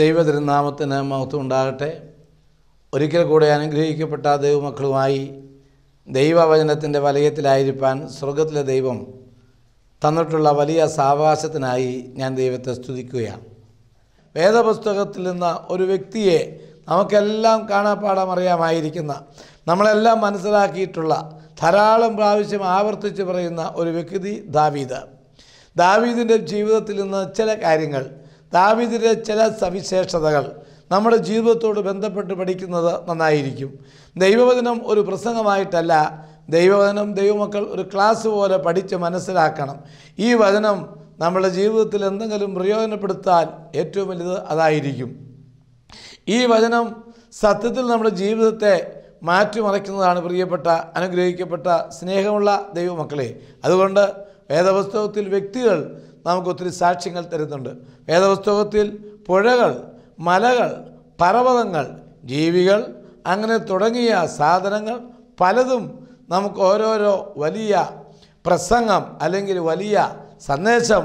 ദൈവതിരുനാമത്തിന് മഹത്വം ഉണ്ടാകട്ടെ ഒരിക്കൽ കൂടെ അനുഗ്രഹിക്കപ്പെട്ട ദൈവമക്കളുമായി ദൈവവചനത്തിൻ്റെ വലയത്തിലായിരിക്കാൻ സ്വർഗത്തിലെ ദൈവം തന്നിട്ടുള്ള വലിയ സാവകാശത്തിനായി ഞാൻ ദൈവത്തെ സ്തുതിക്കുകയാണ് വേദപുസ്തകത്തിൽ നിന്ന് ഒരു വ്യക്തിയെ നമുക്കെല്ലാം കാണാപ്പാടം അറിയാമായിരിക്കുന്ന നമ്മളെല്ലാം മനസ്സിലാക്കിയിട്ടുള്ള ധാരാളം പ്രാവശ്യം ആവർത്തിച്ച് പറയുന്ന ഒരു വ്യക്തി ദാവീദ് ദാവീദിൻ്റെ ജീവിതത്തിൽ നിന്ന് ചില കാര്യങ്ങൾ ദാവിദിൻ്റെ ചില സവിശേഷതകൾ നമ്മുടെ ജീവിതത്തോട് ബന്ധപ്പെട്ട് പഠിക്കുന്നത് നന്നായിരിക്കും ദൈവവചനം ഒരു പ്രസംഗമായിട്ടല്ല ദൈവവചനം ദൈവമക്കൾ ഒരു ക്ലാസ് പോലെ പഠിച്ച് മനസ്സിലാക്കണം ഈ വചനം നമ്മുടെ ജീവിതത്തിൽ എന്തെങ്കിലും പ്രയോജനപ്പെടുത്താൻ ഏറ്റവും വലുത് അതായിരിക്കും ഈ വചനം സത്യത്തിൽ നമ്മുടെ ജീവിതത്തെ മാറ്റിമറിക്കുന്നതാണ് പ്രിയപ്പെട്ട അനുഗ്രഹിക്കപ്പെട്ട സ്നേഹമുള്ള ദൈവമക്കളെ അതുകൊണ്ട് വേദപുസ്തകത്തിൽ വ്യക്തികൾ നമുക്ക് ഒത്തിരി സാക്ഷ്യങ്ങൾ തരുന്നുണ്ട് വേദപുസ്തകത്തിൽ പുഴകൾ മലകൾ പർവ്വതങ്ങൾ ജീവികൾ അങ്ങനെ തുടങ്ങിയ സാധനങ്ങൾ പലതും നമുക്ക് ഓരോരോ വലിയ പ്രസംഗം അല്ലെങ്കിൽ വലിയ സന്ദേശം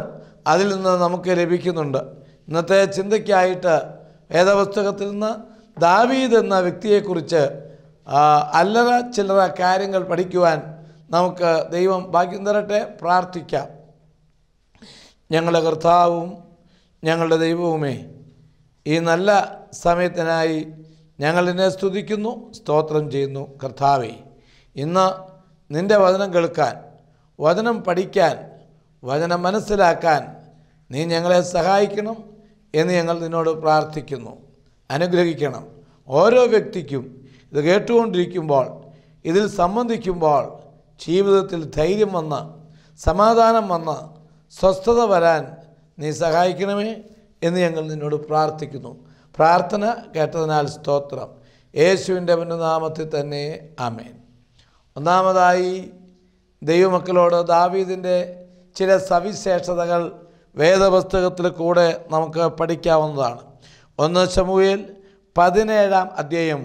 അതിൽ നിന്ന് നമുക്ക് ലഭിക്കുന്നുണ്ട് ഇന്നത്തെ ചിന്തയ്ക്കായിട്ട് വേദപുസ്തകത്തിൽ നിന്ന് ദാവീദ് എന്ന വ്യക്തിയെക്കുറിച്ച് അല്ലറ ചില്ലറ കാര്യങ്ങൾ പഠിക്കുവാൻ നമുക്ക് ദൈവം ഭാഗ്യം തരട്ടെ പ്രാർത്ഥിക്കാം ഞങ്ങളുടെ കർത്താവും ഞങ്ങളുടെ ദൈവവുമേ ഈ നല്ല സമയത്തിനായി ഞങ്ങളിനെ സ്തുതിക്കുന്നു സ്തോത്രം ചെയ്യുന്നു കർത്താവേ ഇന്ന് നിൻ്റെ വചനം കേൾക്കാൻ വചനം പഠിക്കാൻ വചനം മനസ്സിലാക്കാൻ നീ ഞങ്ങളെ സഹായിക്കണം എന്ന് ഞങ്ങൾ നിന്നോട് പ്രാർത്ഥിക്കുന്നു അനുഗ്രഹിക്കണം ഓരോ വ്യക്തിക്കും ഇത് കേട്ടുകൊണ്ടിരിക്കുമ്പോൾ ഇതിൽ സംബന്ധിക്കുമ്പോൾ ജീവിതത്തിൽ ധൈര്യം വന്ന് സമാധാനം വന്ന് സ്വസ്ഥത വരാൻ നീ സഹായിക്കണമേ എന്ന് ഞങ്ങൾ നിന്നോട് പ്രാർത്ഥിക്കുന്നു പ്രാർത്ഥന കേട്ടതിനാൽ സ്തോത്രം യേശുവിൻ്റെ നാമത്തിൽ തന്നെ ആമേൻ ഒന്നാമതായി ദൈവമക്കളോട് ദാവീദിൻ്റെ ചില സവിശേഷതകൾ വേദപുസ്തകത്തിൽ കൂടെ നമുക്ക് പഠിക്കാവുന്നതാണ് ഒന്ന് ചമുവിൽ പതിനേഴാം അധ്യായം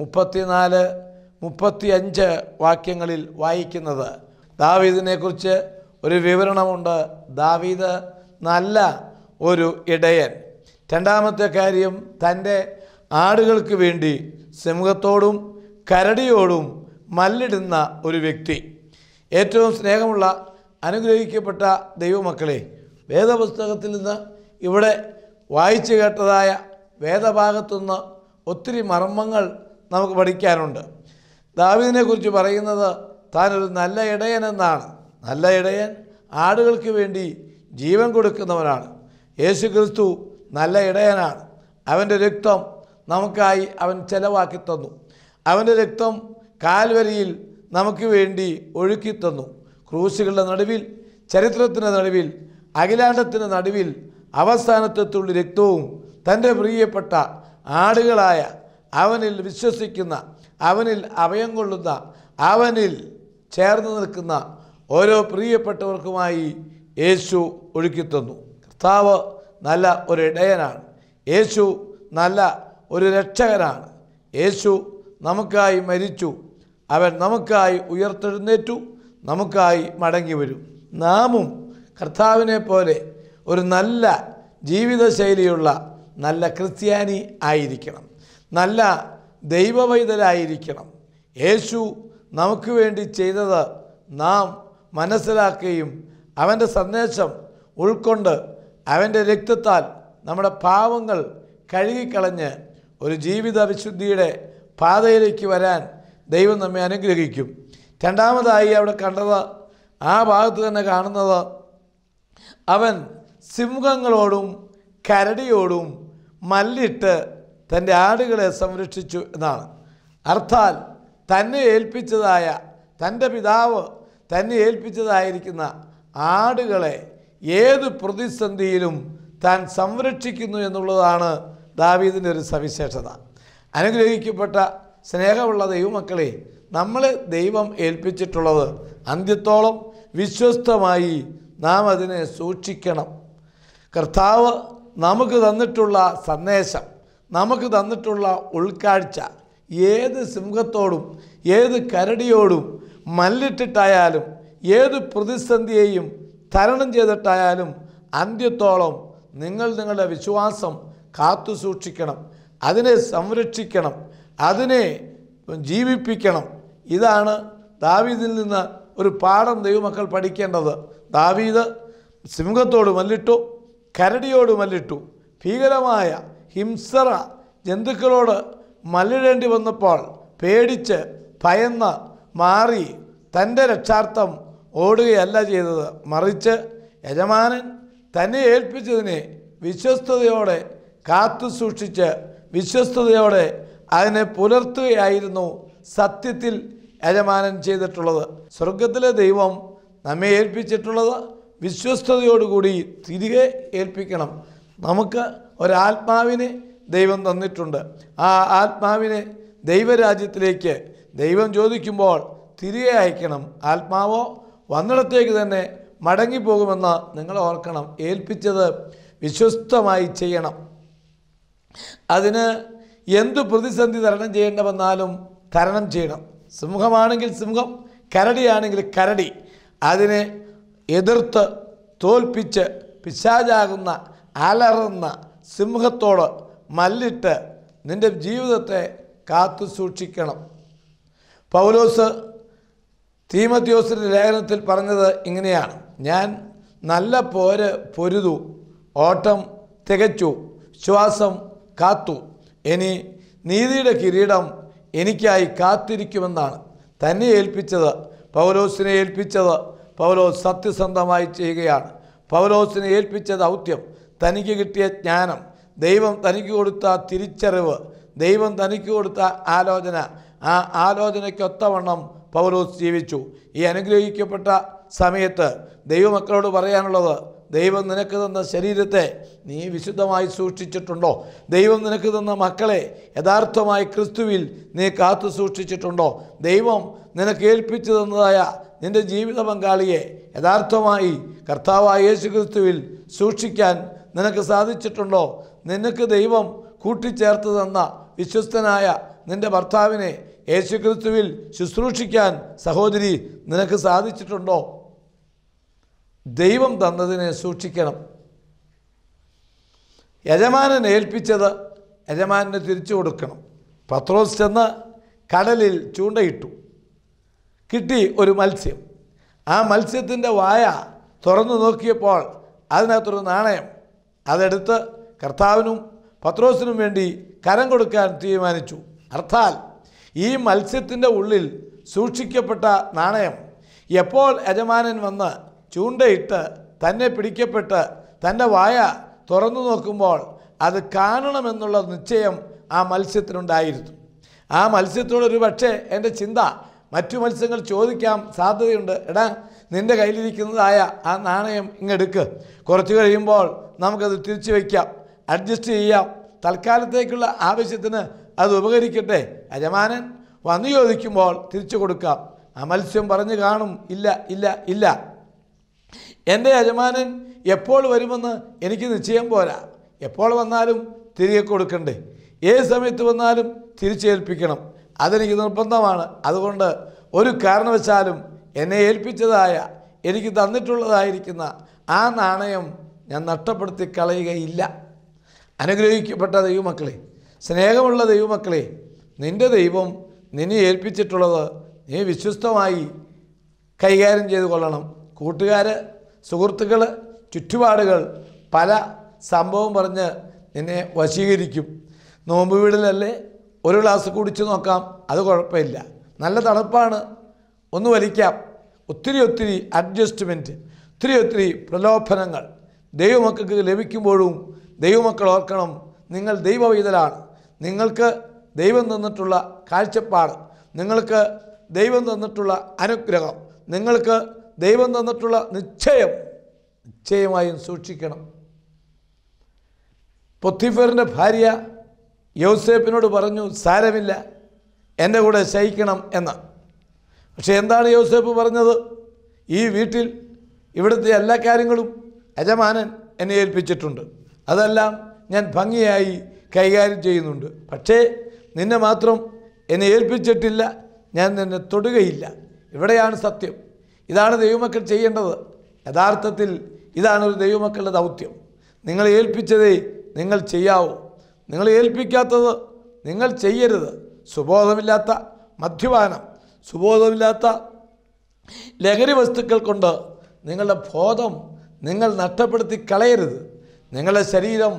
മുപ്പത്തിനാല് മുപ്പത്തിയഞ്ച് വാക്യങ്ങളിൽ വായിക്കുന്നത് ദാവീദിനെക്കുറിച്ച് ഒരു വിവരണമുണ്ട് ദാവീദ് നല്ല ഒരു ഇടയൻ രണ്ടാമത്തെ കാര്യം തൻ്റെ ആടുകൾക്ക് വേണ്ടി സിംഹത്തോടും കരടിയോടും മല്ലിടുന്ന ഒരു വ്യക്തി ഏറ്റവും സ്നേഹമുള്ള അനുഗ്രഹിക്കപ്പെട്ട ദൈവമക്കളെ വേദപുസ്തകത്തിൽ നിന്ന് ഇവിടെ വായിച്ചു കേട്ടതായ വേദഭാഗത്തുനിന്ന് ഒത്തിരി മർമ്മങ്ങൾ നമുക്ക് പഠിക്കാനുണ്ട് ദാവിദിനെക്കുറിച്ച് പറയുന്നത് താനൊരു നല്ല ഇടയനെന്നാണ് നല്ല ഇടയൻ ആടുകൾക്ക് വേണ്ടി ജീവൻ കൊടുക്കുന്നവനാണ് യേശു ക്രിസ്തു നല്ല ഇടയനാണ് അവൻ്റെ രക്തം നമുക്കായി അവൻ ചെലവാക്കി തന്നു അവൻ്റെ രക്തം കാൽവരിയിൽ നമുക്ക് വേണ്ടി ഒഴുക്കി തന്നു ക്രൂശുകളുടെ നടുവിൽ ചരിത്രത്തിൻ്റെ നടുവിൽ അഖിലാണ്ടത്തിൻ്റെ നടുവിൽ അവസാനത്തെത്തുള്ള രക്തവും തൻ്റെ പ്രിയപ്പെട്ട ആടുകളായ അവനിൽ വിശ്വസിക്കുന്ന അവനിൽ അഭയം കൊള്ളുന്ന അവനിൽ ചേർന്ന് നിൽക്കുന്ന ഓരോ പ്രിയപ്പെട്ടവർക്കുമായി യേശു ഒഴുക്കിത്തന്നു കർത്താവ് നല്ല ഒരു ഇടയനാണ് യേശു നല്ല ഒരു രക്ഷകനാണ് യേശു നമുക്കായി മരിച്ചു അവൻ നമുക്കായി ഉയർത്തെഴുന്നേറ്റു നമുക്കായി മടങ്ങി വരും നാമും കർത്താവിനെ പോലെ ഒരു നല്ല ജീവിതശൈലിയുള്ള നല്ല ക്രിസ്ത്യാനി ആയിരിക്കണം നല്ല ദൈവവൈതലായിരിക്കണം യേശു നമുക്ക് വേണ്ടി ചെയ്തത് നാം മനസ്സിലാക്കുകയും അവൻ്റെ സന്ദേശം ഉൾക്കൊണ്ട് അവൻ്റെ രക്തത്താൽ നമ്മുടെ പാവങ്ങൾ കഴുകിക്കളഞ്ഞ് ഒരു ജീവിത വിശുദ്ധിയുടെ പാതയിലേക്ക് വരാൻ ദൈവം നമ്മെ അനുഗ്രഹിക്കും രണ്ടാമതായി അവിടെ കണ്ടത് ആ ഭാഗത്ത് തന്നെ കാണുന്നത് അവൻ സിംഹങ്ങളോടും കരടിയോടും മല്ലിട്ട് തൻ്റെ ആടുകളെ സംരക്ഷിച്ചു എന്നാണ് അർത്ഥാൽ തന്നെ ഏൽപ്പിച്ചതായ തൻ്റെ പിതാവ് തന്നെ ഏൽപ്പിച്ചതായിരിക്കുന്ന ആടുകളെ ഏത് പ്രതിസന്ധിയിലും താൻ സംരക്ഷിക്കുന്നു എന്നുള്ളതാണ് ദാവീദിൻ്റെ ഒരു സവിശേഷത അനുഗ്രഹിക്കപ്പെട്ട സ്നേഹമുള്ള ദൈവമക്കളെ നമ്മൾ ദൈവം ഏൽപ്പിച്ചിട്ടുള്ളത് അന്ത്യത്തോളം വിശ്വസ്തമായി നാം അതിനെ സൂക്ഷിക്കണം കർത്താവ് നമുക്ക് തന്നിട്ടുള്ള സന്ദേശം നമുക്ക് തന്നിട്ടുള്ള ഉൾക്കാഴ്ച ഏത് സിംഹത്തോടും ഏത് കരടിയോടും മല്ലിട്ടിട്ടായാലും ഏത് പ്രതിസന്ധിയെയും തരണം ചെയ്തിട്ടായാലും അന്ത്യത്തോളം നിങ്ങൾ നിങ്ങളുടെ വിശ്വാസം കാത്തു സൂക്ഷിക്കണം അതിനെ സംരക്ഷിക്കണം അതിനെ ജീവിപ്പിക്കണം ഇതാണ് ദാവീദിൽ നിന്ന് ഒരു പാഠം ദൈവമക്കൾ പഠിക്കേണ്ടത് ദാവീദ് സിംഹത്തോട് മല്ലിട്ടു കരടിയോട് മല്ലിട്ടു ഭീകരമായ ഹിംസറ ജന്തുക്കളോട് മല്ലിടേണ്ടി വന്നപ്പോൾ പേടിച്ച് ഭയന്ന് മാറി തൻ്റെ രക്ഷാർത്ഥം ഓടുകയല്ല ചെയ്തത് മറിച്ച് യജമാനൻ തന്നെ ഏൽപ്പിച്ചതിനെ വിശ്വസ്തയോടെ കാത്തു സൂക്ഷിച്ച് വിശ്വസ്തയോടെ അതിനെ പുലർത്തുകയായിരുന്നു സത്യത്തിൽ യജമാനൻ ചെയ്തിട്ടുള്ളത് സ്വർഗത്തിലെ ദൈവം നമ്മെ ഏൽപ്പിച്ചിട്ടുള്ളത് വിശ്വസ്തയോടുകൂടി തിരികെ ഏൽപ്പിക്കണം നമുക്ക് ഒരാത്മാവിനെ ദൈവം തന്നിട്ടുണ്ട് ആ ആത്മാവിനെ ദൈവരാജ്യത്തിലേക്ക് ദൈവം ചോദിക്കുമ്പോൾ തിരികെ അയക്കണം ആത്മാവോ വന്നിടത്തേക്ക് തന്നെ മടങ്ങിപ്പോകുമെന്ന് നിങ്ങൾ ഓർക്കണം ഏൽപ്പിച്ചത് വിശ്വസ്തമായി ചെയ്യണം അതിന് എന്തു പ്രതിസന്ധി തരണം വന്നാലും തരണം ചെയ്യണം സിംഹമാണെങ്കിൽ സിംഹം കരടിയാണെങ്കിൽ കരടി അതിനെ എതിർത്ത് തോൽപ്പിച്ച് പിശാചാകുന്ന അലറുന്ന സിംഹത്തോട് മല്ലിട്ട് നിൻ്റെ ജീവിതത്തെ കാത്തു സൂക്ഷിക്കണം പൗലോസ് തീമത്യോസിൻ്റെ ലേഖനത്തിൽ പറഞ്ഞത് ഇങ്ങനെയാണ് ഞാൻ നല്ല പോര് പൊരുതു ഓട്ടം തികച്ചു വിശ്വാസം കാത്തു ഇനി നീതിയുടെ കിരീടം എനിക്കായി കാത്തിരിക്കുമെന്നാണ് തന്നെ ഏൽപ്പിച്ചത് പൗലോസിനെ ഏൽപ്പിച്ചത് പൗലോസ് സത്യസന്ധമായി ചെയ്യുകയാണ് പൗലോസിനെ ഏൽപ്പിച്ച ദൗത്യം തനിക്ക് കിട്ടിയ ജ്ഞാനം ദൈവം തനിക്ക് കൊടുത്ത തിരിച്ചറിവ് ദൈവം തനിക്ക് കൊടുത്ത ആലോചന ആ ആലോചനയ്ക്കൊത്തവണ്ണം പൗലോസ് ജീവിച്ചു ഈ അനുഗ്രഹിക്കപ്പെട്ട സമയത്ത് ദൈവമക്കളോട് പറയാനുള്ളത് ദൈവം നിനക്ക് തന്ന ശരീരത്തെ നീ വിശുദ്ധമായി സൂക്ഷിച്ചിട്ടുണ്ടോ ദൈവം നിനക്ക് തന്ന മക്കളെ യഥാർത്ഥമായി ക്രിസ്തുവിൽ നീ കാത്തു സൂക്ഷിച്ചിട്ടുണ്ടോ ദൈവം നിനക്ക് ഏൽപ്പിച്ചു തന്നതായ നിൻ്റെ ജീവിത പങ്കാളിയെ യഥാർത്ഥമായി കർത്താവായ യേശു ക്രിസ്തുവിൽ സൂക്ഷിക്കാൻ നിനക്ക് സാധിച്ചിട്ടുണ്ടോ നിനക്ക് ദൈവം കൂട്ടിച്ചേർത്ത് തന്ന വിശ്വസ്തനായ നിൻ്റെ ഭർത്താവിനെ യേശുക്രിസ്തുവിൽ ശുശ്രൂഷിക്കാൻ സഹോദരി നിനക്ക് സാധിച്ചിട്ടുണ്ടോ ദൈവം തന്നതിനെ സൂക്ഷിക്കണം യജമാനൻ ഏൽപ്പിച്ചത് യജമാനെ തിരിച്ചു കൊടുക്കണം പത്രോസ് ചെന്ന് കടലിൽ ചൂണ്ടയിട്ടു കിട്ടി ഒരു മത്സ്യം ആ മത്സ്യത്തിൻ്റെ വായ തുറന്നു നോക്കിയപ്പോൾ അതിനകത്തൊരു നാണയം അതെടുത്ത് കർത്താവിനും പത്രോസിനും വേണ്ടി കരം കൊടുക്കാൻ തീരുമാനിച്ചു അർത്ഥാൽ ഈ മത്സ്യത്തിൻ്റെ ഉള്ളിൽ സൂക്ഷിക്കപ്പെട്ട നാണയം എപ്പോൾ യജമാനൻ വന്ന് ചൂണ്ടയിട്ട് തന്നെ പിടിക്കപ്പെട്ട് തൻ്റെ വായ തുറന്നു നോക്കുമ്പോൾ അത് കാണണമെന്നുള്ള നിശ്ചയം ആ മത്സ്യത്തിനുണ്ടായിരുന്നു ആ മത്സ്യത്തോടൊരു പക്ഷേ എൻ്റെ ചിന്ത മറ്റു മത്സ്യങ്ങൾ ചോദിക്കാൻ സാധ്യതയുണ്ട് എടാ നിൻ്റെ കയ്യിലിരിക്കുന്നതായ ആ നാണയം ഇങ്ങെടുക്ക് കുറച്ച് കഴിയുമ്പോൾ നമുക്കത് തിരിച്ചു വയ്ക്കാം അഡ്ജസ്റ്റ് ചെയ്യാം തൽക്കാലത്തേക്കുള്ള ആവശ്യത്തിന് അത് ഉപകരിക്കട്ടെ യജമാനൻ വന്നു ചോദിക്കുമ്പോൾ തിരിച്ചു കൊടുക്കാം മത്സ്യം പറഞ്ഞു കാണും ഇല്ല ഇല്ല ഇല്ല എൻ്റെ യജമാനൻ എപ്പോൾ വരുമെന്ന് എനിക്ക് നിശ്ചയം പോരാ എപ്പോൾ വന്നാലും തിരികെ കൊടുക്കണ്ടേ ഏത് സമയത്ത് വന്നാലും തിരിച്ചേൽപ്പിക്കണം അതെനിക്ക് നിർബന്ധമാണ് അതുകൊണ്ട് ഒരു കാരണവശാലും എന്നെ ഏൽപ്പിച്ചതായ എനിക്ക് തന്നിട്ടുള്ളതായിരിക്കുന്ന ആ നാണയം ഞാൻ നഷ്ടപ്പെടുത്തി കളയുകയില്ല അനുഗ്രഹിക്കപ്പെട്ട ദൈവമക്കളെ സ്നേഹമുള്ള ദൈവമക്കളെ നിൻ്റെ ദൈവം നിന്നെ ഏൽപ്പിച്ചിട്ടുള്ളത് നീ വിശ്വസ്തമായി കൈകാര്യം ചെയ്തു കൊള്ളണം കൂട്ടുകാർ സുഹൃത്തുക്കൾ ചുറ്റുപാടുകൾ പല സംഭവം പറഞ്ഞ് നിന്നെ വശീകരിക്കും നോമ്പ് വീടിലല്ലേ ഒരു ഗ്ലാസ് കുടിച്ച് നോക്കാം അത് കുഴപ്പമില്ല നല്ല തണുപ്പാണ് ഒന്ന് വലിക്കാം ഒത്തിരി ഒത്തിരി അഡ്ജസ്റ്റ്മെൻറ്റ് ഒത്തിരി ഒത്തിരി പ്രലോഭനങ്ങൾ ദൈവമക്കൾക്ക് ലഭിക്കുമ്പോഴും ദൈവമക്കൾ ഓർക്കണം നിങ്ങൾ ദൈവവൈതലാണ് നിങ്ങൾക്ക് ദൈവം തന്നിട്ടുള്ള കാഴ്ചപ്പാട് നിങ്ങൾക്ക് ദൈവം തന്നിട്ടുള്ള അനുഗ്രഹം നിങ്ങൾക്ക് ദൈവം തന്നിട്ടുള്ള നിശ്ചയം നിശ്ചയമായും സൂക്ഷിക്കണം പൊത്തിഫറിൻ്റെ ഭാര്യ യോസേപ്പിനോട് പറഞ്ഞു സാരമില്ല എൻ്റെ കൂടെ ശയിക്കണം എന്ന് പക്ഷേ എന്താണ് യോസേപ്പ് പറഞ്ഞത് ഈ വീട്ടിൽ ഇവിടുത്തെ എല്ലാ കാര്യങ്ങളും യജമാനൻ എന്നെ ഏൽപ്പിച്ചിട്ടുണ്ട് അതെല്ലാം ഞാൻ ഭംഗിയായി കൈകാര്യം ചെയ്യുന്നുണ്ട് പക്ഷേ നിന്നെ മാത്രം എന്നെ ഏൽപ്പിച്ചിട്ടില്ല ഞാൻ നിന്നെ തൊടുകയില്ല ഇവിടെയാണ് സത്യം ഇതാണ് ദൈവമക്കൾ ചെയ്യേണ്ടത് യഥാർത്ഥത്തിൽ ഇതാണ് ഒരു ദൈവമക്കളുടെ ദൗത്യം നിങ്ങൾ ഏൽപ്പിച്ചതേ നിങ്ങൾ ചെയ്യാവൂ നിങ്ങൾ ഏൽപ്പിക്കാത്തത് നിങ്ങൾ ചെയ്യരുത് സുബോധമില്ലാത്ത മദ്യപാനം സുബോധമില്ലാത്ത ലഹരി വസ്തുക്കൾ കൊണ്ട് നിങ്ങളുടെ ബോധം നിങ്ങൾ നഷ്ടപ്പെടുത്തി കളയരുത് നിങ്ങളുടെ ശരീരം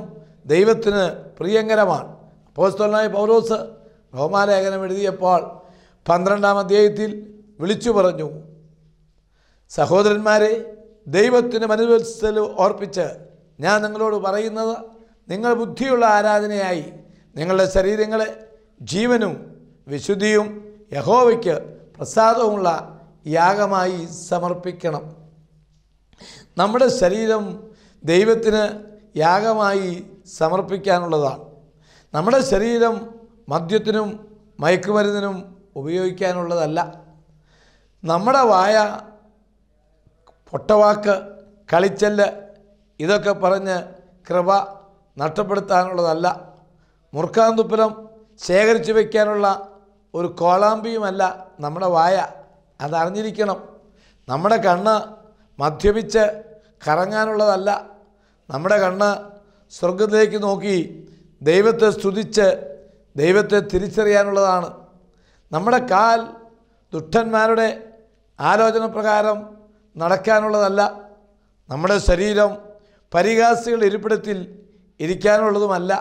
ദൈവത്തിന് പ്രിയങ്കരമാണ് അപ്പോസ്തലനായ പൗരോസ് റോമാലേഖനം എഴുതിയപ്പോൾ പന്ത്രണ്ടാം അധ്യായത്തിൽ വിളിച്ചു പറഞ്ഞു സഹോദരന്മാരെ ദൈവത്തിന് മനുവത്സൽ ഓർപ്പിച്ച് ഞാൻ നിങ്ങളോട് പറയുന്നത് നിങ്ങൾ ബുദ്ധിയുള്ള ആരാധനയായി നിങ്ങളുടെ ശരീരങ്ങളെ ജീവനും വിശുദ്ധിയും യഹോവയ്ക്ക് പ്രസാദവുമുള്ള യാഗമായി സമർപ്പിക്കണം നമ്മുടെ ശരീരം ദൈവത്തിന് യാഗമായി സമർപ്പിക്കാനുള്ളതാണ് നമ്മുടെ ശരീരം മദ്യത്തിനും മയക്കുമരുന്നിനും ഉപയോഗിക്കാനുള്ളതല്ല നമ്മുടെ വായ പൊട്ടവാക്ക് കളിച്ചല് ഇതൊക്കെ പറഞ്ഞ് കൃപ നഷ്ടപ്പെടുത്താനുള്ളതല്ല മുർക്കാന്തുപ്പലം ശേഖരിച്ചു വയ്ക്കാനുള്ള ഒരു കോളാമ്പിയുമല്ല നമ്മുടെ വായ അതറിഞ്ഞിരിക്കണം നമ്മുടെ കണ്ണ് മദ്യപിച്ച് കറങ്ങാനുള്ളതല്ല നമ്മുടെ കണ്ണ് സ്വർഗത്തിലേക്ക് നോക്കി ദൈവത്തെ സ്തുതിച്ച് ദൈവത്തെ തിരിച്ചറിയാനുള്ളതാണ് നമ്മുടെ കാൽ ദുഷ്ടന്മാരുടെ ആലോചന പ്രകാരം നടക്കാനുള്ളതല്ല നമ്മുടെ ശരീരം പരിഹാസികൾ ഇരിപ്പിടത്തിൽ ഇരിക്കാനുള്ളതുമല്ല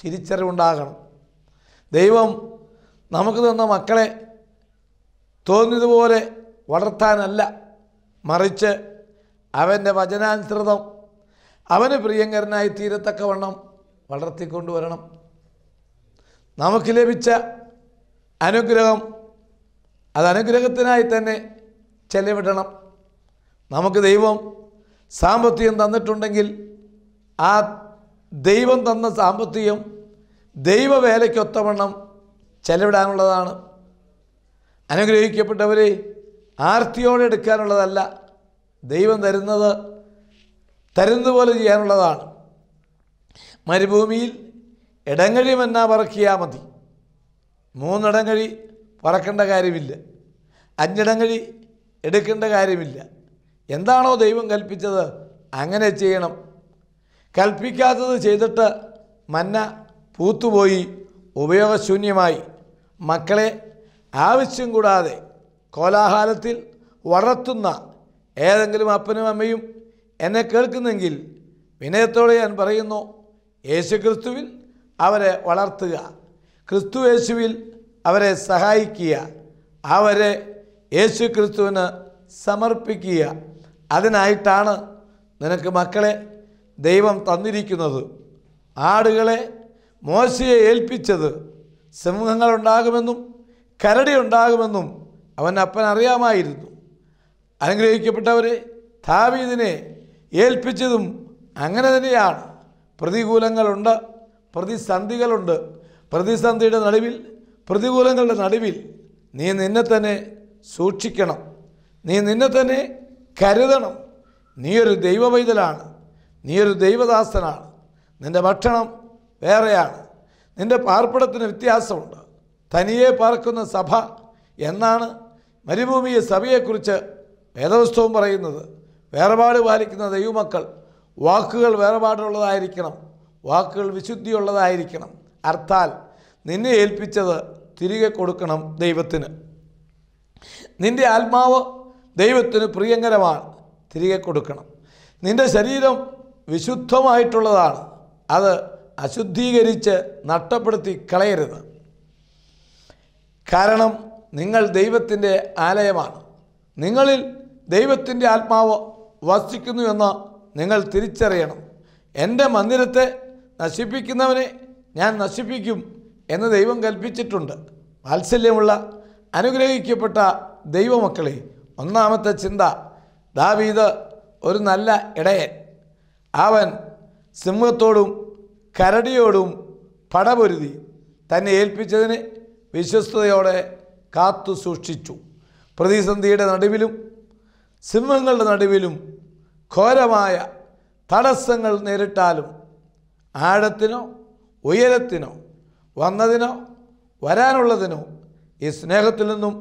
തിരിച്ചറിവുണ്ടാകണം ദൈവം നമുക്ക് തന്ന മക്കളെ തോന്നിയതുപോലെ വളർത്താനല്ല മറിച്ച് അവൻ്റെ വചനാനുസൃതം അവന് പ്രിയങ്കരനായി തീരത്തക്കവണ്ണം വളർത്തിക്കൊണ്ടുവരണം നമുക്ക് ലഭിച്ച അനുഗ്രഹം അത് അനുഗ്രഹത്തിനായി തന്നെ ചെലവിടണം നമുക്ക് ദൈവം സാമ്പത്തികം തന്നിട്ടുണ്ടെങ്കിൽ ആ ദൈവം തന്ന സാമ്പത്തികം ദൈവവേലയ്ക്കൊത്തവണ്ണം ചെലവിടാനുള്ളതാണ് അനുഗ്രഹിക്കപ്പെട്ടവരെ ആർത്തിയോടെ എടുക്കാനുള്ളതല്ല ദൈവം തരുന്നത് തരുന്നത് പോലെ ചെയ്യാനുള്ളതാണ് മരുഭൂമിയിൽ ഇടങ്ങഴി മന്ന പറക്കിയാൽ മതി മൂന്നിടങ്ങഴി പറക്കേണ്ട കാര്യമില്ല അഞ്ചിടങ്ങഴി എടുക്കേണ്ട കാര്യമില്ല എന്താണോ ദൈവം കൽപ്പിച്ചത് അങ്ങനെ ചെയ്യണം കൽപ്പിക്കാത്തത് ചെയ്തിട്ട് മന്ന പൂത്തുപോയി ഉപയോഗശൂന്യമായി മക്കളെ ആവശ്യം കൂടാതെ കോലാഹലത്തിൽ വളർത്തുന്ന ഏതെങ്കിലും അപ്പനും അമ്മയും എന്നെ കേൾക്കുന്നെങ്കിൽ വിനയത്തോടെ ഞാൻ പറയുന്നു യേശു ക്രിസ്തുവിൽ അവരെ വളർത്തുക ക്രിസ്തു യേശുവിൽ അവരെ സഹായിക്കുക അവരെ യേശു ക്രിസ്തുവിന് സമർപ്പിക്കുക അതിനായിട്ടാണ് നിനക്ക് മക്കളെ ദൈവം തന്നിരിക്കുന്നത് ആടുകളെ മോശയെ ഏൽപ്പിച്ചത് സിംഹങ്ങളുണ്ടാകുമെന്നും കരടി ഉണ്ടാകുമെന്നും അവൻ അപ്പൻ അറിയാമായിരുന്നു അനുഗ്രഹിക്കപ്പെട്ടവരെ താവീദിനെ ഏൽപ്പിച്ചതും അങ്ങനെ തന്നെയാണ് പ്രതികൂലങ്ങളുണ്ട് പ്രതിസന്ധികളുണ്ട് പ്രതിസന്ധിയുടെ നടുവിൽ പ്രതികൂലങ്ങളുടെ നടുവിൽ നീ നിന്നെ തന്നെ സൂക്ഷിക്കണം നീ നിന്നെ തന്നെ കരുതണം നീയൊരു ദൈവവൈതലാണ് നീയൊരു ദൈവദാസനാണ് നിൻ്റെ ഭക്ഷണം വേറെയാണ് നിൻ്റെ പാർപ്പിടത്തിന് വ്യത്യാസമുണ്ട് തനിയെ പാർക്കുന്ന സഭ എന്നാണ് മരുഭൂമിയെ സഭയെക്കുറിച്ച് വേദവസ്തവും പറയുന്നത് വേറെപാട് പാലിക്കുന്ന ദൈവമക്കൾ വാക്കുകൾ വേറെപാടുള്ളതായിരിക്കണം വാക്കുകൾ വിശുദ്ധിയുള്ളതായിരിക്കണം അർത്ഥാൽ നിന്നെ ഏൽപ്പിച്ചത് തിരികെ കൊടുക്കണം ദൈവത്തിന് നിൻ്റെ ആത്മാവ് ദൈവത്തിന് പ്രിയങ്കരമാണ് തിരികെ കൊടുക്കണം നിൻ്റെ ശരീരം വിശുദ്ധമായിട്ടുള്ളതാണ് അത് അശുദ്ധീകരിച്ച് നഷ്ടപ്പെടുത്തി കളയരുത് കാരണം നിങ്ങൾ ദൈവത്തിൻ്റെ ആലയമാണ് നിങ്ങളിൽ ദൈവത്തിൻ്റെ ആത്മാവ് വസിക്കുന്നു എന്ന് നിങ്ങൾ തിരിച്ചറിയണം എൻ്റെ മന്ദിരത്തെ നശിപ്പിക്കുന്നവനെ ഞാൻ നശിപ്പിക്കും എന്ന് ദൈവം കൽപ്പിച്ചിട്ടുണ്ട് വാത്സല്യമുള്ള അനുഗ്രഹിക്കപ്പെട്ട ദൈവമക്കളെ ഒന്നാമത്തെ ചിന്ത ദാവീദ് ഒരു നല്ല ഇടയൻ അവൻ സിംഹത്തോടും കരടിയോടും പടപൊരുതി തന്നെ ഏൽപ്പിച്ചതിന് വിശ്വസ്തയോടെ കാത്തു സൂക്ഷിച്ചു പ്രതിസന്ധിയുടെ നടുവിലും സിംഹങ്ങളുടെ നടുവിലും ഘോരമായ തടസ്സങ്ങൾ നേരിട്ടാലും ആഴത്തിനോ ഉയരത്തിനോ വന്നതിനോ വരാനുള്ളതിനോ ഈ സ്നേഹത്തിൽ നിന്നും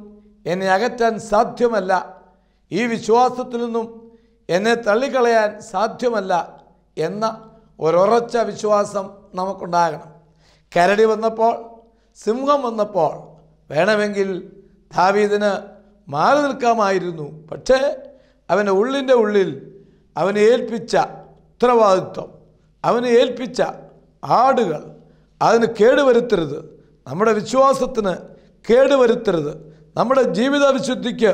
എന്നെ അകറ്റാൻ സാധ്യമല്ല ഈ വിശ്വാസത്തിൽ നിന്നും എന്നെ തള്ളിക്കളയാൻ സാധ്യമല്ല എന്ന ഒരൊറച്ച വിശ്വാസം നമുക്കുണ്ടാകണം കരടി വന്നപ്പോൾ സിംഹം വന്നപ്പോൾ വേണമെങ്കിൽ ദാവീദിന് മാറി നിൽക്കാമായിരുന്നു പക്ഷേ അവൻ്റെ ഉള്ളിൻ്റെ ഉള്ളിൽ അവനെ ഏൽപ്പിച്ച ഉത്തരവാദിത്വം അവനെ ഏൽപ്പിച്ച ആടുകൾ അതിന് കേടുവരുത്തരുത് നമ്മുടെ വിശ്വാസത്തിന് കേടുവരുത്തരുത് നമ്മുടെ ജീവിത വിശുദ്ധിക്ക്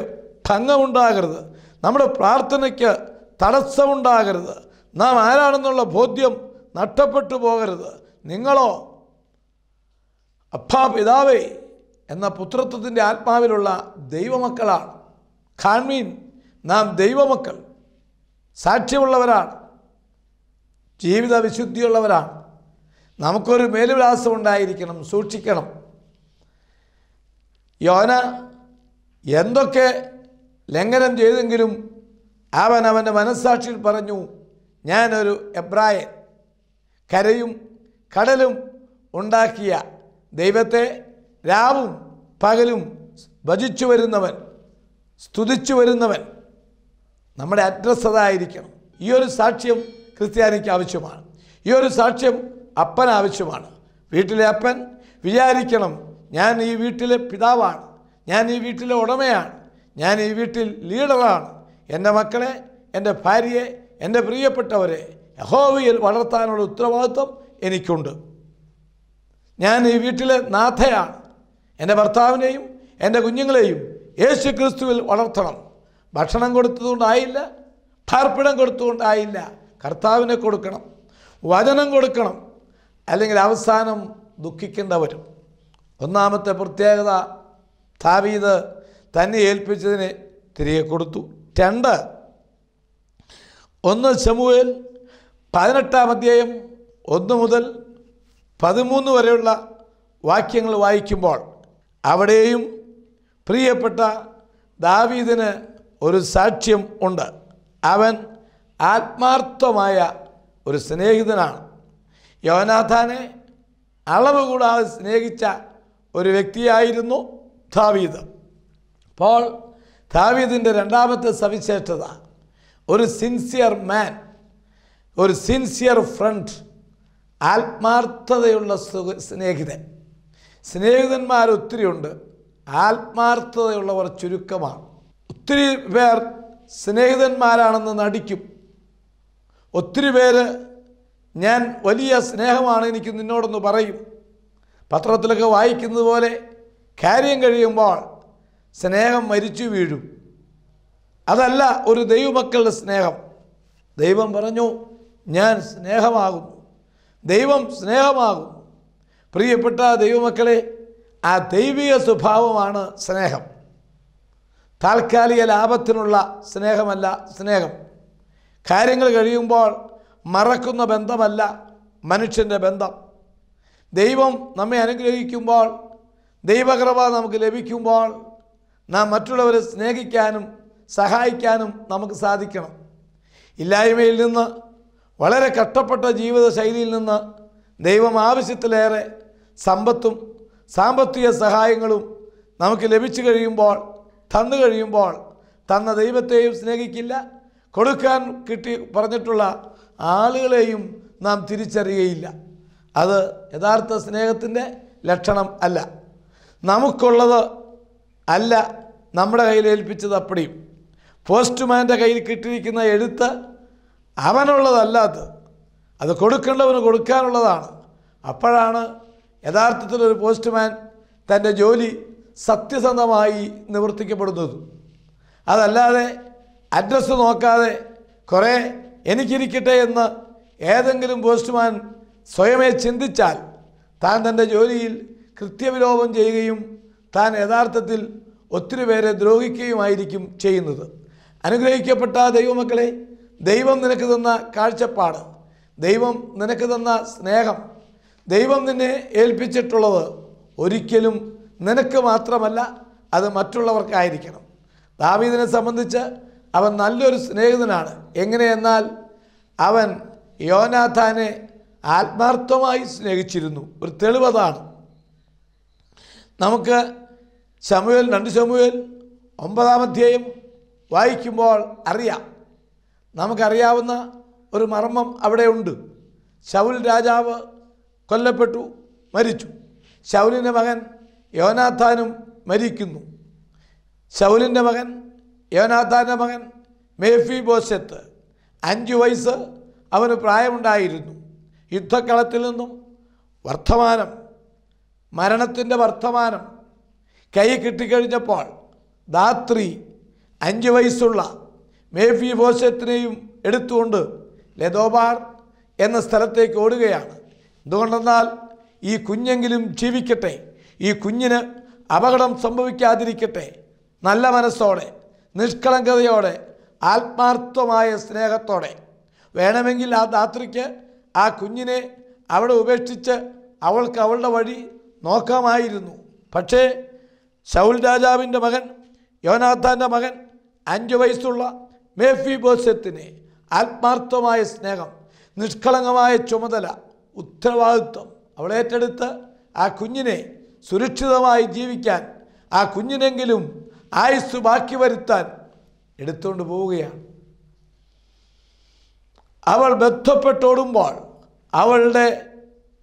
ഭംഗമുണ്ടാകരുത് നമ്മുടെ പ്രാർത്ഥനയ്ക്ക് തടസ്സമുണ്ടാകരുത് നാം ആരാണെന്നുള്ള ബോധ്യം നഷ്ടപ്പെട്ടു പോകരുത് നിങ്ങളോ അപ്പാ പിതാവേ എന്ന പുത്രത്വത്തിൻ്റെ ആത്മാവിലുള്ള ദൈവമക്കളാണ് ഖാൻമീൻ നാം ദൈവമക്കൾ സാക്ഷ്യമുള്ളവരാണ് ജീവിത വിശുദ്ധിയുള്ളവരാണ് നമുക്കൊരു മേലുവിലാസം ഉണ്ടായിരിക്കണം സൂക്ഷിക്കണം യോന എന്തൊക്കെ ലംഘനം ചെയ്തെങ്കിലും അവൻ അവൻ്റെ മനസ്സാക്ഷിയിൽ പറഞ്ഞു ഞാനൊരു എബ്രായൻ കരയും കടലും ഉണ്ടാക്കിയ ദൈവത്തെ രാവും പകലും ഭജിച്ചു വരുന്നവൻ സ്തുതിച്ചു വരുന്നവൻ നമ്മുടെ അഡ്രസ്സ് അതായിരിക്കണം ഈ ഒരു സാക്ഷ്യം ക്രിസ്ത്യാനിക്ക് ആവശ്യമാണ് ഈ ഒരു സാക്ഷ്യം അപ്പൻ ആവശ്യമാണ് വീട്ടിലെ അപ്പൻ വിചാരിക്കണം ഞാൻ ഈ വീട്ടിലെ പിതാവാണ് ഞാൻ ഈ വീട്ടിലെ ഉടമയാണ് ഞാൻ ഈ വീട്ടിൽ ലീഡറാണ് എൻ്റെ മക്കളെ എൻ്റെ ഭാര്യയെ എൻ്റെ പ്രിയപ്പെട്ടവരെ യഹോവയിൽ വളർത്താനുള്ള ഉത്തരവാദിത്വം എനിക്കുണ്ട് ഞാൻ ഈ വീട്ടിലെ നാഥയാണ് എൻ്റെ ഭർത്താവിനെയും എൻ്റെ കുഞ്ഞുങ്ങളെയും യേശു ക്രിസ്തുവിൽ വളർത്തണം ഭക്ഷണം കൊടുത്തതുകൊണ്ടായില്ല പാർപ്പിടം കൊടുത്തുകൊണ്ടായില്ല കർത്താവിനെ കൊടുക്കണം വചനം കൊടുക്കണം അല്ലെങ്കിൽ അവസാനം ദുഃഖിക്കേണ്ട വരും ഒന്നാമത്തെ പ്രത്യേകത താവീത് തന്നെ ഏൽപ്പിച്ചതിന് തിരികെ കൊടുത്തു രണ്ട് ഒന്ന് ചമുവേൽ പതിനെട്ടാം അധ്യായം ഒന്ന് മുതൽ പതിമൂന്ന് വരെയുള്ള വാക്യങ്ങൾ വായിക്കുമ്പോൾ അവിടെയും പ്രിയപ്പെട്ട ദാവീദിന് ഒരു സാക്ഷ്യം ഉണ്ട് അവൻ ആത്മാർത്ഥമായ ഒരു സ്നേഹിതനാണ് യവനാഥാനെ അളവ് കൂടാതെ സ്നേഹിച്ച ഒരു വ്യക്തിയായിരുന്നു ധാവീദ് അപ്പോൾ ധാവീദിൻ്റെ രണ്ടാമത്തെ സവിശേഷത ഒരു സിൻസിയർ മാൻ ഒരു സിൻസിയർ ഫ്രണ്ട് ആത്മാർത്ഥതയുള്ള സ്നേഹിതൻ സ്നേഹിതന്മാരൊത്തിരിയുണ്ട് ആത്മാർത്ഥതയുള്ളവർ ചുരുക്കമാണ് ഒത്തിരി പേർ സ്നേഹിതന്മാരാണെന്ന് നടിക്കും ഒത്തിരി പേര് ഞാൻ വലിയ സ്നേഹമാണ് എനിക്ക് നിന്നോടൊന്ന് പറയും പത്രത്തിലൊക്കെ വായിക്കുന്നത് പോലെ കാര്യം കഴിയുമ്പോൾ സ്നേഹം മരിച്ചു വീഴും അതല്ല ഒരു ദൈവമക്കളുടെ സ്നേഹം ദൈവം പറഞ്ഞു ഞാൻ സ്നേഹമാകുന്നു ദൈവം സ്നേഹമാകുന്നു പ്രിയപ്പെട്ട ദൈവമക്കളെ ആ ദൈവിക സ്വഭാവമാണ് സ്നേഹം താൽക്കാലിക ലാഭത്തിനുള്ള സ്നേഹമല്ല സ്നേഹം കാര്യങ്ങൾ കഴിയുമ്പോൾ മറക്കുന്ന ബന്ധമല്ല മനുഷ്യൻ്റെ ബന്ധം ദൈവം നമ്മെ അനുഗ്രഹിക്കുമ്പോൾ ദൈവകൃപ നമുക്ക് ലഭിക്കുമ്പോൾ നാം മറ്റുള്ളവരെ സ്നേഹിക്കാനും സഹായിക്കാനും നമുക്ക് സാധിക്കണം ഇല്ലായ്മയിൽ നിന്ന് വളരെ കഷ്ടപ്പെട്ട ജീവിത ശൈലിയിൽ നിന്ന് ദൈവം ആവശ്യത്തിലേറെ സമ്പത്തും സാമ്പത്തിക സഹായങ്ങളും നമുക്ക് ലഭിച്ചു കഴിയുമ്പോൾ തന്നു കഴിയുമ്പോൾ തന്ന ദൈവത്തെയും സ്നേഹിക്കില്ല കൊടുക്കാൻ കിട്ടി പറഞ്ഞിട്ടുള്ള ആളുകളെയും നാം തിരിച്ചറിയുകയില്ല അത് യഥാർത്ഥ സ്നേഹത്തിൻ്റെ ലക്ഷണം അല്ല നമുക്കുള്ളത് അല്ല നമ്മുടെ കയ്യിൽ ഏൽപ്പിച്ചത് അപ്പടിയും പോസ്റ്റ്മാൻ്റെ കയ്യിൽ കിട്ടിയിരിക്കുന്ന എഴുത്ത് അവനുള്ളതല്ലാത്ത അത് കൊടുക്കേണ്ടവന് കൊടുക്കാനുള്ളതാണ് അപ്പോഴാണ് യഥാർത്ഥത്തിൽ ഒരു പോസ്റ്റ്മാൻ തൻ്റെ ജോലി സത്യസന്ധമായി നിവർത്തിക്കപ്പെടുന്നത് അതല്ലാതെ അഡ്രസ്സ് നോക്കാതെ കുറേ എനിക്കിരിക്കട്ടെ എന്ന് ഏതെങ്കിലും പോസ്റ്റ്മാൻ സ്വയമേ ചിന്തിച്ചാൽ താൻ തൻ്റെ ജോലിയിൽ കൃത്യവിലോപം ചെയ്യുകയും താൻ യഥാർത്ഥത്തിൽ ഒത്തിരി പേരെ ദ്രോഹിക്കുകയുമായിരിക്കും ചെയ്യുന്നത് അനുഗ്രഹിക്കപ്പെട്ട ദൈവമക്കളെ ദൈവം നിനക്ക് തന്ന കാഴ്ചപ്പാട് ദൈവം നിനക്ക് തന്ന സ്നേഹം ദൈവം നിന്നെ ഏൽപ്പിച്ചിട്ടുള്ളത് ഒരിക്കലും നിനക്ക് മാത്രമല്ല അത് മറ്റുള്ളവർക്കായിരിക്കണം ദാവീദിനെ സംബന്ധിച്ച് അവൻ നല്ലൊരു സ്നേഹിതനാണ് എങ്ങനെയെന്നാൽ അവൻ യോനാഥാനെ ആത്മാർത്ഥമായി സ്നേഹിച്ചിരുന്നു ഒരു തെളിവതാണ് നമുക്ക് ചമുവൽ രണ്ട് ചമുവൽ ഒമ്പതാം അധ്യായം വായിക്കുമ്പോൾ അറിയാം നമുക്കറിയാവുന്ന ഒരു മർമ്മം അവിടെയുണ്ട് ശൗൽ രാജാവ് കൊല്ലപ്പെട്ടു മരിച്ചു ശൗലിൻ്റെ മകൻ യോനാഥാനും മരിക്കുന്നു ശൗലിൻ്റെ മകൻ യോനാഥാൻ്റെ മകൻ മേഫി ബോസെത്ത് അഞ്ചു വയസ്സ് അവന് പ്രായമുണ്ടായിരുന്നു യുദ്ധക്കളത്തിൽ നിന്നും വർത്തമാനം മരണത്തിൻ്റെ വർത്തമാനം കൈ കിട്ടിക്കഴിഞ്ഞപ്പോൾ ധാത്രി അഞ്ച് വയസ്സുള്ള മേഫി ബോസത്തിനെയും എടുത്തുകൊണ്ട് ലതോബാർ എന്ന സ്ഥലത്തേക്ക് ഓടുകയാണ് എന്തുകൊണ്ടെന്നാൽ ഈ കുഞ്ഞെങ്കിലും ജീവിക്കട്ടെ ഈ കുഞ്ഞിന് അപകടം സംഭവിക്കാതിരിക്കട്ടെ നല്ല മനസ്സോടെ നിഷ്കളങ്കതയോടെ ആത്മാർത്ഥമായ സ്നേഹത്തോടെ വേണമെങ്കിൽ ആ ധാത്രിക്ക് ആ കുഞ്ഞിനെ അവിടെ ഉപേക്ഷിച്ച് അവൾക്ക് അവളുടെ വഴി നോക്കാമായിരുന്നു പക്ഷേ ശൗൽ രാജാവിൻ്റെ മകൻ യോനാഥാൻ്റെ മകൻ അഞ്ചു വയസ്സുള്ള മേഫി ബോസ്യത്തിന് ആത്മാർത്ഥമായ സ്നേഹം നിഷ്കളങ്കമായ ചുമതല ഉത്തരവാദിത്വം അവളേറ്റെടുത്ത് ആ കുഞ്ഞിനെ സുരക്ഷിതമായി ജീവിക്കാൻ ആ കുഞ്ഞിനെങ്കിലും ആയുസ് ബാക്കി വരുത്താൻ എടുത്തുകൊണ്ട് പോവുകയാണ് അവൾ ബന്ധപ്പെട്ടോടുമ്പോൾ അവളുടെ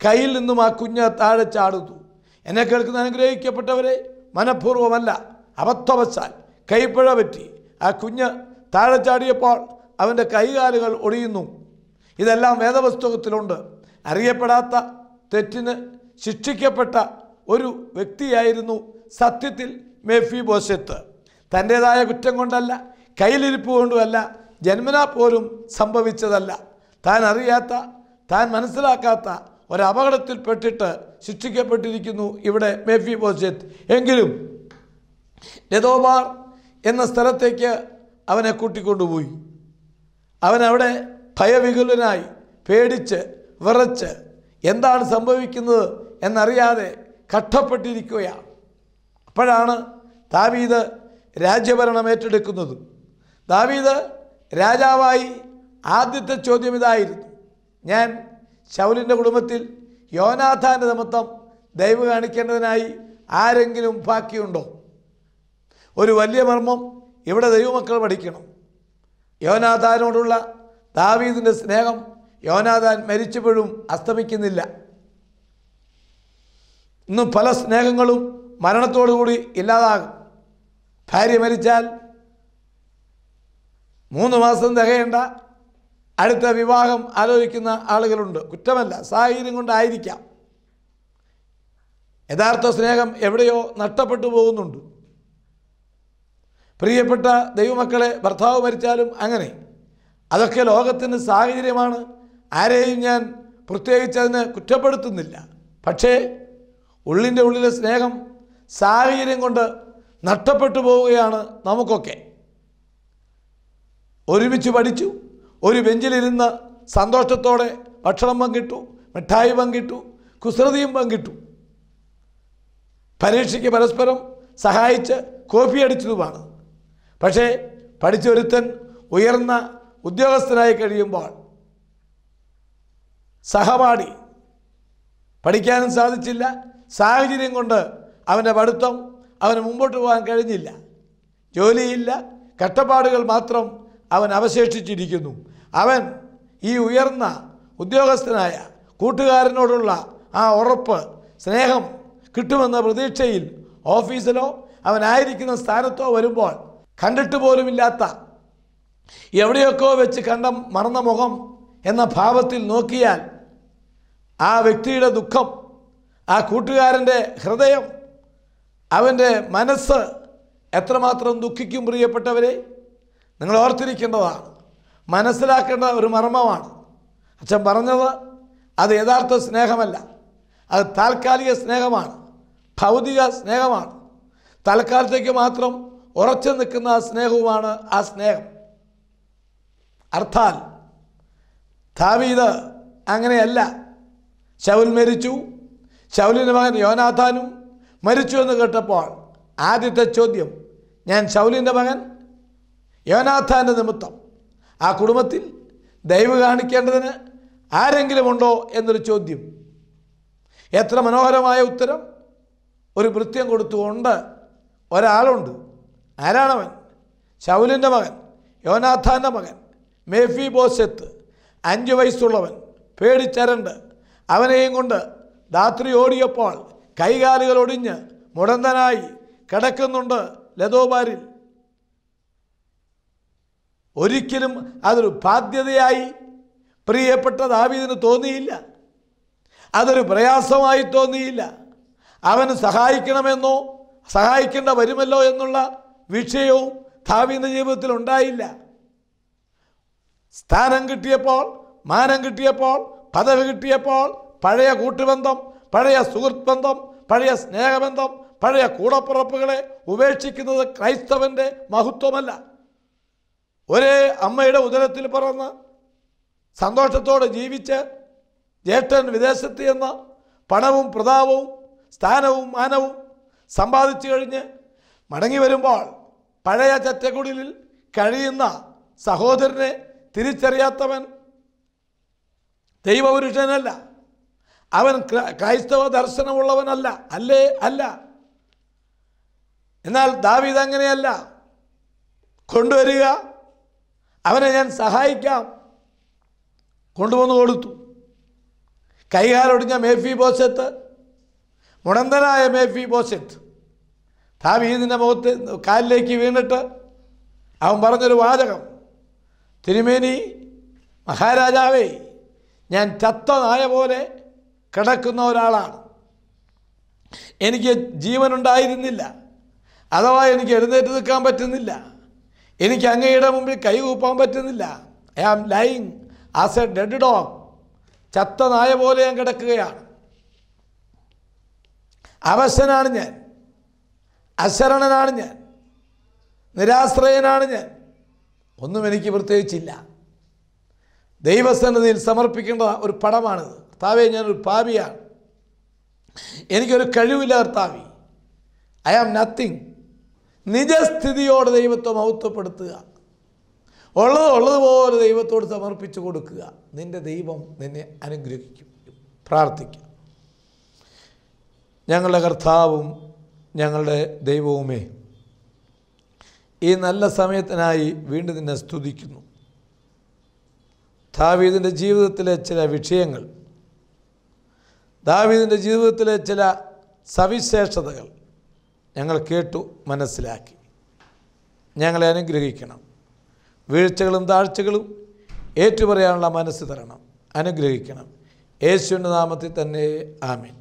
കയ്യിൽ നിന്നും ആ കുഞ്ഞ് താഴെ ചാടുന്നു എന്നെ കേൾക്കുന്ന അനുഗ്രഹിക്കപ്പെട്ടവരെ മനഃപൂർവ്വമല്ല അബദ്ധവശാൽ കൈപ്പഴ പറ്റി ആ കുഞ്ഞ് താഴെ ചാടിയപ്പോൾ അവൻ്റെ കൈകാലുകൾ ഒടിയുന്നു ഇതെല്ലാം വേദപുസ്തകത്തിലുണ്ട് അറിയപ്പെടാത്ത തെറ്റിന് ശിക്ഷിക്കപ്പെട്ട ഒരു വ്യക്തിയായിരുന്നു സത്യത്തിൽ മേഫി ബോസെത്ത് തൻ്റേതായ കുറ്റം കൊണ്ടല്ല കയ്യിലിരിപ്പ് കൊണ്ടുമല്ല ജന്മനാ പോലും സംഭവിച്ചതല്ല താൻ അറിയാത്ത താൻ മനസ്സിലാക്കാത്ത ഒരപകടത്തിൽപ്പെട്ടിട്ട് ശിക്ഷിക്കപ്പെട്ടിരിക്കുന്നു ഇവിടെ മേഫി ബോസെത്ത് എങ്കിലും രഥോബാർ എന്ന സ്ഥലത്തേക്ക് അവനെ കൂട്ടിക്കൊണ്ടുപോയി അവനവിടെ ഭയവികുലനായി പേടിച്ച് വിറച്ച് എന്താണ് സംഭവിക്കുന്നത് എന്നറിയാതെ കഷ്ടപ്പെട്ടിരിക്കുകയാണ് അപ്പോഴാണ് ദാവീദ് രാജ്യഭരണം ഏറ്റെടുക്കുന്നത് ദാവീദ് രാജാവായി ആദ്യത്തെ ചോദ്യം ഇതായിരുന്നു ഞാൻ ശൗലിൻ്റെ കുടുംബത്തിൽ യോനാഥാൻ്റെ നിമിത്തം ദൈവം കാണിക്കേണ്ടതിനായി ആരെങ്കിലും ബാക്കിയുണ്ടോ ഒരു വലിയ മർമ്മം ഇവിടെ ദൈവമക്കൾ പഠിക്കണം യോനാഥാനോടുള്ള ദാവീദിൻ്റെ സ്നേഹം യോനാഥാൻ മരിച്ചപ്പോഴും അസ്തമിക്കുന്നില്ല ഇന്ന് പല സ്നേഹങ്ങളും മരണത്തോടുകൂടി ഇല്ലാതാകും ഭാര്യ മരിച്ചാൽ മൂന്ന് മാസം തികയേണ്ട അടുത്ത വിവാഹം ആലോചിക്കുന്ന ആളുകളുണ്ട് കുറ്റമല്ല സാഹചര്യം കൊണ്ടായിരിക്കാം യഥാർത്ഥ സ്നേഹം എവിടെയോ നഷ്ടപ്പെട്ടു പോകുന്നുണ്ട് പ്രിയപ്പെട്ട ദൈവമക്കളെ ഭർത്താവ് മരിച്ചാലും അങ്ങനെ അതൊക്കെ ലോകത്തിന് സാഹചര്യമാണ് ആരെയും ഞാൻ പ്രത്യേകിച്ച് അതിനെ കുറ്റപ്പെടുത്തുന്നില്ല പക്ഷേ ഉള്ളിൻ്റെ ഉള്ളിലെ സ്നേഹം സാഹചര്യം കൊണ്ട് നഷ്ടപ്പെട്ടു പോവുകയാണ് നമുക്കൊക്കെ ഒരുമിച്ച് പഠിച്ചു ഒരു ബെഞ്ചിലിരുന്ന് സന്തോഷത്തോടെ ഭക്ഷണം പങ്കിട്ടു മിഠായി പങ്കിട്ടു കുസൃതിയും പങ്കിട്ടു പരീക്ഷയ്ക്ക് പരസ്പരം സഹായിച്ച് കോപ്പി അടിച്ചതുമാണ് പക്ഷേ പഠിച്ചൊരുത്തൻ ഉയർന്ന ഉദ്യോഗസ്ഥനായി കഴിയുമ്പോൾ സഹപാഠി പഠിക്കാനും സാധിച്ചില്ല സാഹചര്യം കൊണ്ട് അവൻ്റെ പഠിത്തം അവന് മുമ്പോട്ട് പോകാൻ കഴിഞ്ഞില്ല ജോലിയില്ല കഷ്ടപ്പാടുകൾ മാത്രം അവൻ അവശേഷിച്ചിരിക്കുന്നു അവൻ ഈ ഉയർന്ന ഉദ്യോഗസ്ഥനായ കൂട്ടുകാരനോടുള്ള ആ ഉറപ്പ് സ്നേഹം കിട്ടുമെന്ന പ്രതീക്ഷയിൽ ഓഫീസിലോ അവനായിരിക്കുന്ന സ്ഥാനത്തോ വരുമ്പോൾ കണ്ടിട്ട് പോലുമില്ലാത്ത എവിടെയൊക്കെ വെച്ച് കണ്ട മറന്ന മുഖം എന്ന ഭാവത്തിൽ നോക്കിയാൽ ആ വ്യക്തിയുടെ ദുഃഖം ആ കൂട്ടുകാരൻ്റെ ഹൃദയം അവൻ്റെ മനസ്സ് എത്രമാത്രം ദുഃഖിക്കും പ്രിയപ്പെട്ടവരെ നിങ്ങൾ ഓർത്തിരിക്കേണ്ടതാണ് മനസ്സിലാക്കേണ്ട ഒരു മർമ്മമാണ് അച്ഛൻ പറഞ്ഞത് അത് യഥാർത്ഥ സ്നേഹമല്ല അത് താൽക്കാലിക സ്നേഹമാണ് ഭൗതിക സ്നേഹമാണ് തൽക്കാലത്തേക്ക് മാത്രം ഉറച്ചു നിൽക്കുന്ന സ്നേഹവുമാണ് ആ സ്നേഹം അർത്ഥാൽ താവീത് അങ്ങനെയല്ല ശൗൽ മരിച്ചു ശൗലിൻ്റെ മകൻ യോനാഥാനും മരിച്ചു എന്ന് കേട്ടപ്പോൾ ആദ്യത്തെ ചോദ്യം ഞാൻ ശൗലിൻ്റെ മകൻ യോനാഥാൻ്റെ നിമിത്തം ആ കുടുംബത്തിൽ ദയവ് കാണിക്കേണ്ടതിന് ആരെങ്കിലും ഉണ്ടോ എന്നൊരു ചോദ്യം എത്ര മനോഹരമായ ഉത്തരം ഒരു വൃത്യം കൊടുത്തുകൊണ്ട് ഒരാളുണ്ട് ആരാണവൻ ശൗലിൻ്റെ മകൻ യോനാഥാൻ്റെ മകൻ മേഫി ബോസെത്ത് അഞ്ച് വയസ്സുള്ളവൻ പേടിച്ചരണ്ട് അവനെയും കൊണ്ട് രാത്രി ഓടിയപ്പോൾ കൈകാലുകൾ ഒടിഞ്ഞ് മുടന്തനായി കിടക്കുന്നുണ്ട് ലതോബാരിൽ ഒരിക്കലും അതൊരു ബാധ്യതയായി പ്രിയപ്പെട്ട ദാവീദിന് തോന്നിയില്ല അതൊരു പ്രയാസമായി തോന്നിയില്ല അവന് സഹായിക്കണമെന്നോ സഹായിക്കേണ്ട വരുമല്ലോ എന്നുള്ള വിഷയവും ദാവീദിൻ്റെ ജീവിതത്തിൽ ഉണ്ടായില്ല സ്ഥാനം കിട്ടിയപ്പോൾ മാനം കിട്ടിയപ്പോൾ പദവി കിട്ടിയപ്പോൾ പഴയ കൂട്ടുബന്ധം പഴയ സുഹൃത്ത് ബന്ധം പഴയ സ്നേഹബന്ധം പഴയ കൂടപ്പുറപ്പുകളെ ഉപേക്ഷിക്കുന്നത് ക്രൈസ്തവൻ്റെ മഹത്വമല്ല ഒരേ അമ്മയുടെ ഉദരത്തിൽ പറന്ന് സന്തോഷത്തോടെ ജീവിച്ച് ജ്യേഷ്ഠൻ വിദേശത്ത് ചെന്ന് പണവും പ്രതാപവും സ്ഥാനവും മാനവും സമ്പാദിച്ചു കഴിഞ്ഞ് മടങ്ങി വരുമ്പോൾ പഴയ ചറ്റകുടിലിൽ കഴിയുന്ന സഹോദരനെ തിരിച്ചറിയാത്തവൻ ദൈവപുരുഷനല്ല അവൻ ക്രൈസ്തവ ദർശനമുള്ളവനല്ല അല്ലേ അല്ല എന്നാൽ ദാവീദ് അങ്ങനെയല്ല കൊണ്ടുവരിക അവനെ ഞാൻ സഹായിക്കാം കൊണ്ടുവന്ന് കൊടുത്തു കൈകാലൊടിഞ്ഞ മേഫി ബോസത്ത് മുടന്തനായ മേഫി ബോസത്ത് ദാവീദിൻ്റെ മുഖത്ത് കാലിലേക്ക് വീണിട്ട് അവൻ പറഞ്ഞൊരു വാചകം തിരുമേനി മഹാരാജാവേ ഞാൻ ചത്ത നായ പോലെ കിടക്കുന്ന ഒരാളാണ് എനിക്ക് ജീവനുണ്ടായിരുന്നില്ല അഥവാ എനിക്ക് എഴുന്നേറ്റ് നിൽക്കാൻ പറ്റുന്നില്ല എനിക്ക് അങ്ങയുടെ മുമ്പിൽ കൂപ്പാൻ പറ്റുന്നില്ല I am lying as a dead dog ചത്ത നായ പോലെ ഞാൻ കിടക്കുകയാണ് അവശനാണ് ഞാൻ അശരണനാണ് ഞാൻ നിരാശ്രയനാണ് ഞാൻ ഒന്നും എനിക്ക് പ്രത്യേകിച്ചില്ല ദൈവസന്നിധിയിൽ സമർപ്പിക്കേണ്ട ഒരു പടമാണിത് കർത്താവെ ഞാനൊരു പാവിയാണ് എനിക്കൊരു കഴിവില്ല കർത്താവി ഐ ആം നത്തിങ് നിജസ്ഥിതിയോട് ദൈവത്തെ മഹത്വപ്പെടുത്തുക ഉള്ളത് ഉള്ളതുപോലെ ദൈവത്തോട് സമർപ്പിച്ചു കൊടുക്കുക നിൻ്റെ ദൈവം നിന്നെ അനുഗ്രഹിക്കും പ്രാർത്ഥിക്കുക ഞങ്ങളുടെ കർത്താവും ഞങ്ങളുടെ ദൈവവുമേ ഈ നല്ല സമയത്തിനായി വീണ്ടും നിന്നെ സ്തുതിക്കുന്നു താവീതിൻ്റെ ജീവിതത്തിലെ ചില വിഷയങ്ങൾ ദാവീദിൻ്റെ ജീവിതത്തിലെ ചില സവിശേഷതകൾ ഞങ്ങൾ കേട്ടു മനസ്സിലാക്കി ഞങ്ങളെ അനുഗ്രഹിക്കണം വീഴ്ചകളും താഴ്ചകളും ഏറ്റുപറയാനുള്ള മനസ്സ് തരണം അനുഗ്രഹിക്കണം യേശുവിൻ്റെ നാമത്തിൽ തന്നെ ആമീൻ